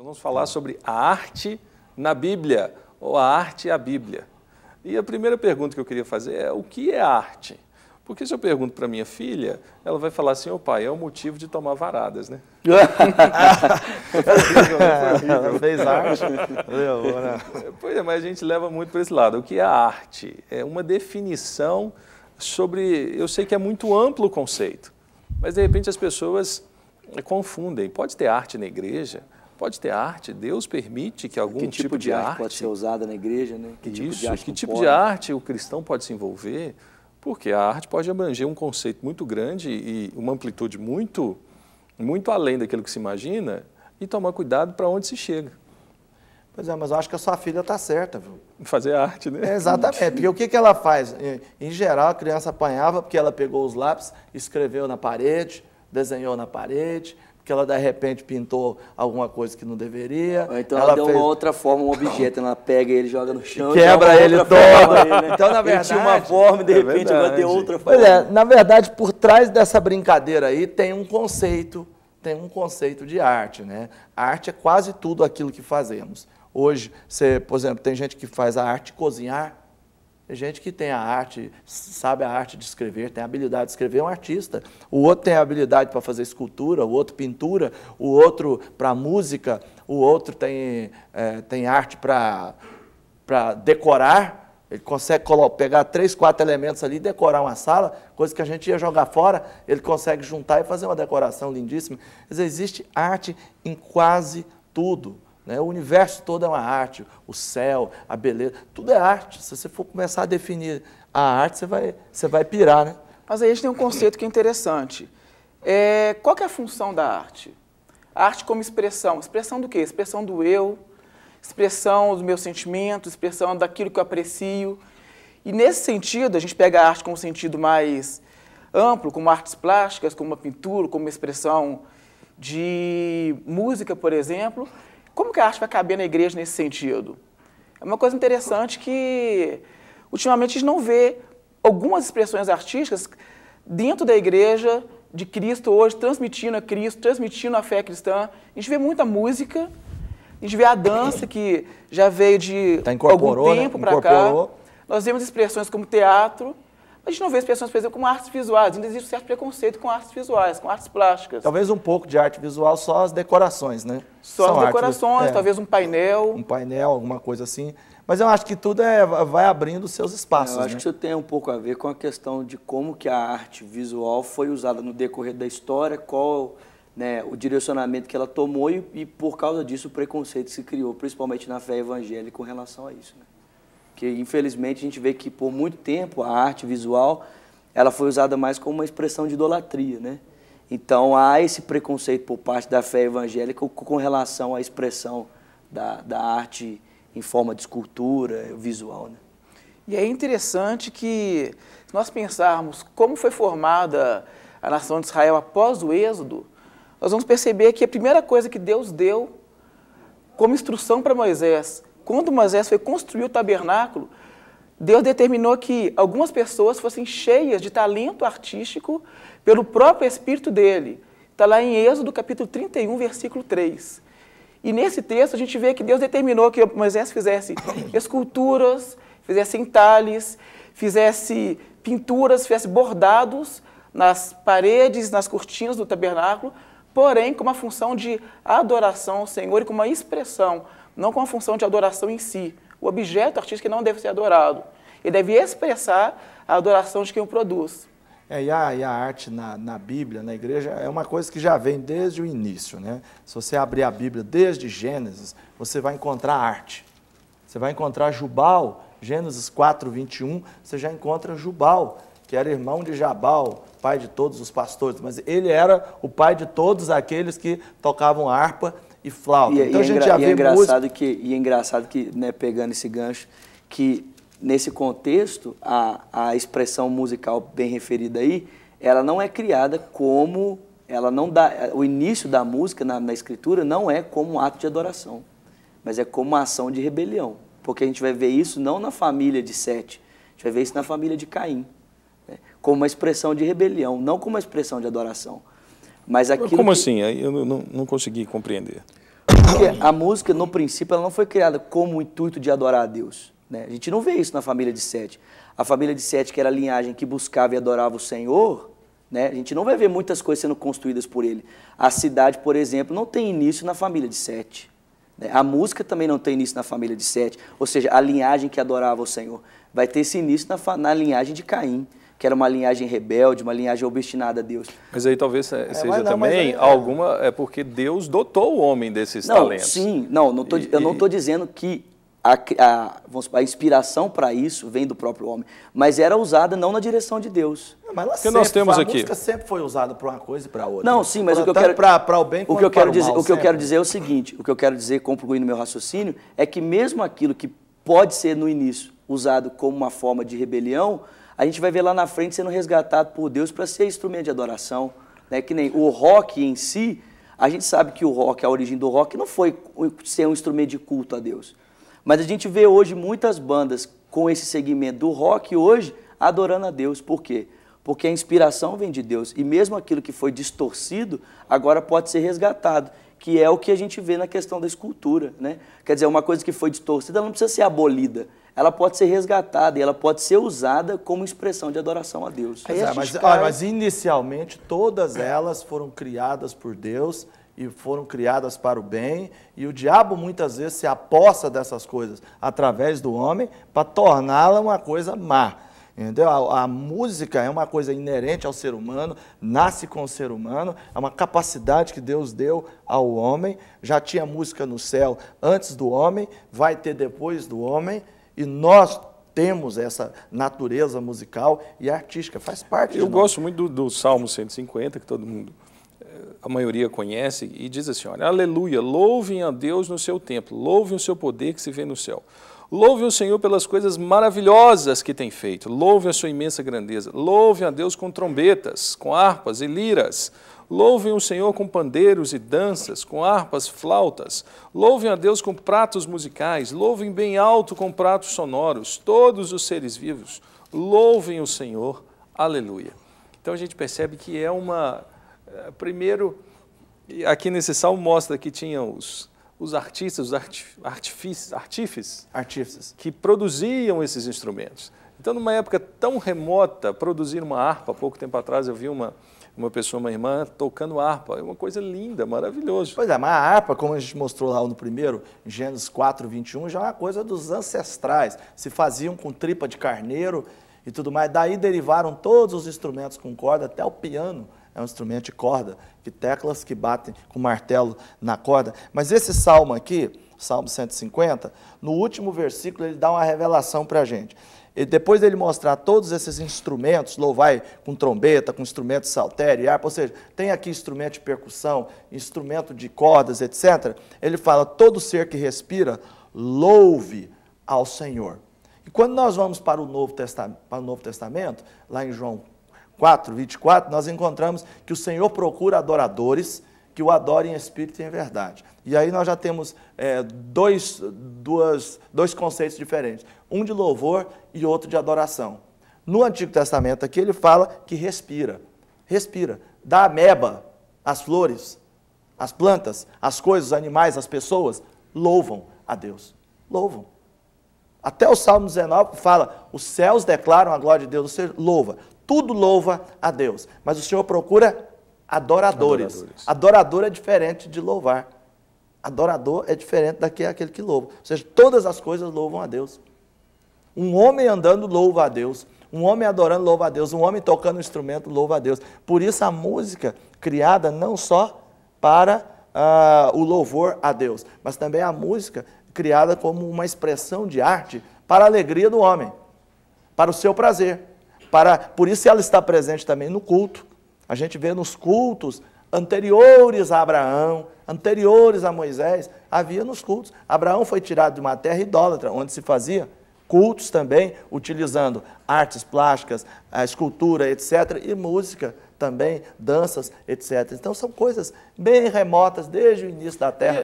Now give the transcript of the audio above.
Nós vamos falar sobre a arte na Bíblia, ou a arte e a Bíblia. E a primeira pergunta que eu queria fazer é: o que é arte? Porque se eu pergunto para minha filha, ela vai falar assim: ô pai, é o motivo de tomar varadas, né? ela fez arte. Né? pois é, mas a gente leva muito para esse lado. O que é arte? É uma definição sobre. Eu sei que é muito amplo o conceito, mas de repente as pessoas confundem. Pode ter arte na igreja, Pode ter arte, Deus permite que algum que tipo, tipo, de, de arte, pode ser usada na igreja, né? Que isso, tipo de arte que tipo de arte o cristão pode se envolver? Porque a arte pode abranger um conceito muito grande e uma amplitude muito, muito além daquilo que se imagina e tomar cuidado para onde se chega. Pois é, mas eu acho que a sua filha está certa. Viu? Fazer arte, né? É, exatamente, porque o que, que ela faz? Em geral, a criança apanhava porque ela pegou os lápis, escreveu na parede, desenhou na parede, porque ela de repente pintou alguma coisa que não deveria. Ou então ela, ela deu fez... uma outra forma, um objeto, ela pega ele, joga no chão, quebra ele todo. né? Então, na verdade, ele tinha uma forma e de é repente é agora deu outra forma. Pois é, na verdade, por trás dessa brincadeira aí tem um conceito, tem um conceito de arte, né? A arte é quase tudo aquilo que fazemos. Hoje, você, por exemplo, tem gente que faz a arte cozinhar, tem gente que tem a arte, sabe a arte de escrever, tem a habilidade de escrever, é um artista. O outro tem a habilidade para fazer escultura, o outro pintura, o outro para música, o outro tem, é, tem arte para decorar. Ele consegue pegar três, quatro elementos ali e decorar uma sala, coisa que a gente ia jogar fora, ele consegue juntar e fazer uma decoração lindíssima. existe arte em quase tudo. Né? O universo todo é uma arte, o céu, a beleza, tudo é arte. Se você for começar a definir a arte, você vai, você vai pirar, né? Mas aí a gente tem um conceito que é interessante. É, qual é a função da arte? A arte como expressão. Expressão do quê? Expressão do eu, expressão dos meus sentimentos, expressão daquilo que eu aprecio. E nesse sentido, a gente pega a arte com um sentido mais amplo, como artes plásticas, como uma pintura, como uma expressão de música, por exemplo, como que a arte vai caber na igreja nesse sentido? É uma coisa interessante que ultimamente a gente não vê algumas expressões artísticas dentro da igreja de Cristo hoje, transmitindo a Cristo, transmitindo a fé cristã. A gente vê muita música, a gente vê a dança que já veio de tá algum né? tempo né? para cá. Nós vemos expressões como teatro, a gente não vê as pessoas, por exemplo, como artes visuais. Ainda existe um certo preconceito com artes visuais, com artes plásticas. Talvez um pouco de arte visual, só as decorações, né? Só São as decorações, artes, é, talvez um painel. Um painel, alguma coisa assim. Mas eu acho que tudo é, vai abrindo seus espaços. É, eu acho né? que isso tem um pouco a ver com a questão de como que a arte visual foi usada no decorrer da história, qual né, o direcionamento que ela tomou e, e, por causa disso, o preconceito se criou, principalmente na fé evangélica, com relação a isso. Né? que infelizmente a gente vê que por muito tempo a arte visual ela foi usada mais como uma expressão de idolatria, né? Então há esse preconceito por parte da fé evangélica com relação à expressão da, da arte em forma de escultura, visual, né? E é interessante que se nós pensarmos como foi formada a nação de Israel após o êxodo, nós vamos perceber que a primeira coisa que Deus deu como instrução para Moisés quando Moisés foi construir o tabernáculo, Deus determinou que algumas pessoas fossem cheias de talento artístico pelo próprio Espírito dele. Está lá em Êxodo, capítulo 31, versículo 3. E nesse texto a gente vê que Deus determinou que Moisés fizesse esculturas, fizesse entalhes, fizesse pinturas, fizesse bordados nas paredes, nas cortinas do tabernáculo, porém com uma função de adoração ao Senhor e com uma expressão não com a função de adoração em si. O objeto artístico não deve ser adorado. Ele deve expressar a adoração de quem o produz. É, e, a, e a arte na, na, Bíblia, na igreja, é uma coisa que já vem desde o início. Né? Se você abrir a Bíblia desde Gênesis, você vai encontrar arte. Você vai encontrar Jubal, Gênesis 4, 21, você já encontra Jubal, que era irmão de Jabal, pai de todos os pastores, mas ele era o pai de todos aqueles que tocavam harpa e flauta. E, é então e a gente já é vê é engraçado que E é engraçado que, né, pegando esse gancho, que nesse contexto, a, a expressão musical bem referida aí, ela não é criada como ela não dá o início da música na, na, escritura não é como um ato de adoração mas é como uma ação de rebelião porque a gente vai ver isso não na família de Sete a gente vai ver isso na família de Caim né? como uma expressão de rebelião não como uma expressão de adoração mas aquilo Como que... assim? Eu não, não consegui compreender. Porque a música, no princípio, ela não foi criada como o intuito de adorar a Deus. Né? A gente não vê isso na família de Sete. A família de Sete, que era a linhagem que buscava e adorava o Senhor, né? a gente não vai ver muitas coisas sendo construídas por ele. A cidade, por exemplo, não tem início na família de Sete. Né? A música também não tem início na família de Sete. Ou seja, a linhagem que adorava o Senhor vai ter esse início na, na linhagem de Caim que era uma linhagem rebelde, uma linhagem obstinada a Deus. Mas aí talvez é, seja não, também aí, é, é. alguma. É porque Deus dotou o homem desses não, talentos. Sim, não, não tô, e, eu não estou dizendo que a, a, a inspiração para isso vem do próprio homem, mas era usada não na direção de Deus. mas ela sempre, nós temos a aqui? música sempre foi usada para uma coisa e para outra. Não, sim, mas o que eu quero para o bem, o que eu quero dizer, mal, o que sempre. eu quero dizer é o seguinte, o que eu quero dizer concluindo meu raciocínio é que mesmo aquilo que pode ser no início usado como uma forma de rebelião, a gente vai ver lá na frente sendo resgatado por Deus para ser instrumento de adoração. Né? Que nem o rock em si, a gente sabe que o rock, a origem do rock, não foi ser um instrumento de culto a Deus. Mas a gente vê hoje muitas bandas com esse segmento do rock hoje adorando a Deus. Por quê? Porque a inspiração vem de Deus. E mesmo aquilo que foi distorcido, agora pode ser resgatado que é o que a gente vê na questão da escultura, né? Quer dizer, uma coisa que foi distorcida não precisa ser abolida, ela pode ser resgatada e ela pode ser usada como expressão de adoração a Deus. É, mas, caras... Ah, olha, mas inicialmente todas elas foram criadas por Deus e foram criadas para o bem, e o diabo muitas vezes se aposta dessas coisas através do homem para torná-la uma coisa má. Entendeu? A, a, música é uma coisa inerente ao ser humano, nasce com o ser humano, é uma capacidade que Deus deu ao homem. Já tinha música no céu antes do homem, vai ter depois do homem. E nós temos essa natureza musical e artística, faz parte Eu gosto muito do, do, Salmo 150, que todo mundo, eh, a maioria conhece, e diz assim, olha, aleluia, louvem a Deus no seu templo, louvem o seu poder que se vê no céu. Louve o Senhor pelas coisas maravilhosas que tem feito. Louve a sua imensa grandeza. Louve a Deus com trombetas, com harpas e liras. Louvem o Senhor com pandeiros e danças, com harpas, flautas. Louvem a Deus com pratos musicais. Louvem bem alto com pratos sonoros. Todos os seres vivos, louvem o Senhor. Aleluia. Então a gente percebe que é uma. Eh, primeiro, aqui nesse salmo mostra que tinham os, os artistas, os artif, artífices, artífices que produziam esses instrumentos. Então, numa época tão remota, produzir uma harpa, pouco tempo atrás eu vi uma, uma pessoa, uma irmã, tocando harpa. É uma coisa linda, maravilhoso. Pois é, mas a harpa, como a gente mostrou lá no primeiro, Gênesis 4, 21, já é uma coisa dos ancestrais. Se faziam com tripa de carneiro e tudo mais. Daí derivaram todos os instrumentos com corda, até o piano é um instrumento de corda, que teclas que batem com martelo na corda. Mas esse salmo aqui, Salmo 150, no último versículo ele dá uma revelação para a gente. E depois dele mostrar todos esses instrumentos, louvai com trombeta, com instrumento saltério e harpa, ou seja, tem aqui instrumento de percussão, instrumento de cordas, etc. Ele fala: todo ser que respira, louve ao Senhor. E quando nós vamos para o Novo Testamento, para o Novo Testamento lá em João 4, 24, nós encontramos que o Senhor procura adoradores que o adorem em espírito e em verdade. E aí nós já temos é, dois, duas, dois conceitos diferentes: um de louvor e outro de adoração. No Antigo Testamento aqui ele fala que respira, respira, dá ameba as flores, as plantas, as coisas, os animais, as pessoas, louvam a Deus, louvam. Até o Salmo 19 fala: os céus declaram a glória de Deus, ou seja, louva. Tudo louva a Deus, mas o Senhor procura Adoradores. Adoradores. Adorador é diferente de louvar. Adorador é diferente daquele que louva. Ou seja, todas as coisas louvam a Deus. Um homem andando louva a Deus. Um homem adorando louva a Deus. Um homem tocando um instrumento louva a Deus. Por isso a música criada não só para uh, o louvor a Deus, mas também a música criada como uma expressão de arte para a alegria do homem, para o seu prazer. Para, por isso ela está presente também no culto a gente vê nos cultos anteriores a Abraão, anteriores a Moisés, havia nos cultos. Abraão foi tirado de uma terra idólatra, onde se fazia cultos também, utilizando artes plásticas, a escultura, etc., e música também, danças, etc. Então são coisas bem remotas desde o início da Terra